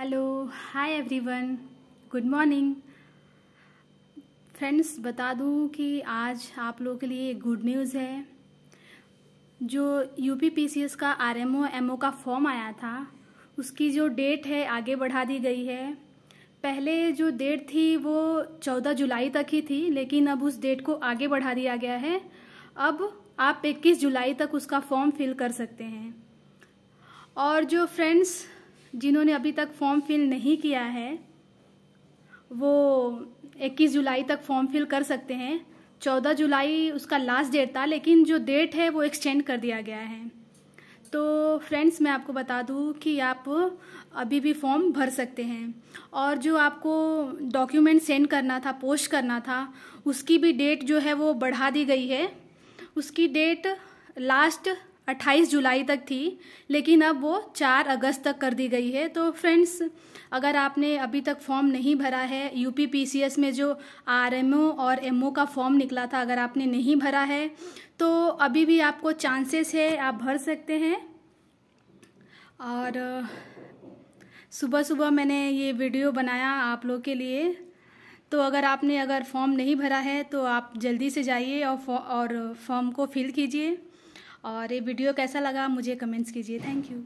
hello hi everyone good morning friends बता दूं कि आज आप लोगों के लिए एक गुड न्यूज़ है जो U P P C S का R M O M O का फॉर्म आया था उसकी जो डेट है आगे बढ़ा दी गई है पहले जो डेट थी वो चौदह जुलाई तक ही थी लेकिन अब उस डेट को आगे बढ़ा दिया गया है अब आप इक्कीस जुलाई तक उसका फॉर्म फिल कर सकते हैं और जो फ्रेंड्स जिन्होंने अभी तक फॉर्म फिल नहीं किया है वो 21 जुलाई तक फॉर्म फिल कर सकते हैं 14 जुलाई उसका लास्ट डेट था लेकिन जो डेट है वो एक्सटेंड कर दिया गया है तो फ्रेंड्स मैं आपको बता दूं कि आप अभी भी फॉर्म भर सकते हैं और जो आपको डॉक्यूमेंट सेंड करना था पोस्ट करना था उसकी भी डेट जो है वो बढ़ा दी गई है उसकी डेट लास्ट 28 जुलाई तक थी लेकिन अब वो 4 अगस्त तक कर दी गई है तो फ्रेंड्स अगर आपने अभी तक फॉर्म नहीं भरा है यू पी में जो आर और एम का फॉर्म निकला था अगर आपने नहीं भरा है तो अभी भी आपको चांसेस है आप भर सकते हैं और सुबह सुबह मैंने ये वीडियो बनाया आप लोग के लिए तो अगर आपने अगर फॉर्म नहीं भरा है तो आप जल्दी से जाइए और और फॉर्म को फिल कीजिए और ये वीडियो कैसा लगा मुझे कमेंट्स कीजिए थैंक यू